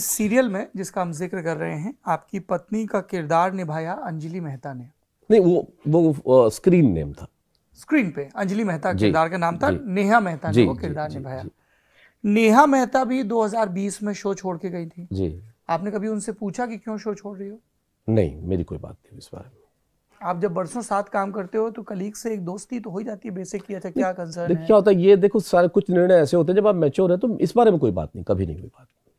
serial में जिसका हम जिक्र कर रहे हैं आपकी पत्नी का किरदार निभाया अंजलि मेहता ने नहीं वो वो स्क्रीन नेम था स्क्रीन पे अंजलि मेहता किरदार का नाम था नेहा मेहता ने वो किरदार निभाया नेहा मेहता भी 2020 में शो छोड़ के गई थी जी आपने कभी उनसे पूछा कि क्यों शो छोड़ रही हो नहीं मेरी कोई बात नहीं इस बारे में आप जब बरसों साथ काम करते हो तो कलीग से एक दोस्ती तो हो ही जाती है बेसिक किया अच्छा था क्या कंसर्न है क्या होता है ये देखो सारे कुछ निर्णय ऐसे होते हैं जब आप मैच्योर है तो इस बारे में कोई बात नहीं कभी नहीं कोई बात नहीं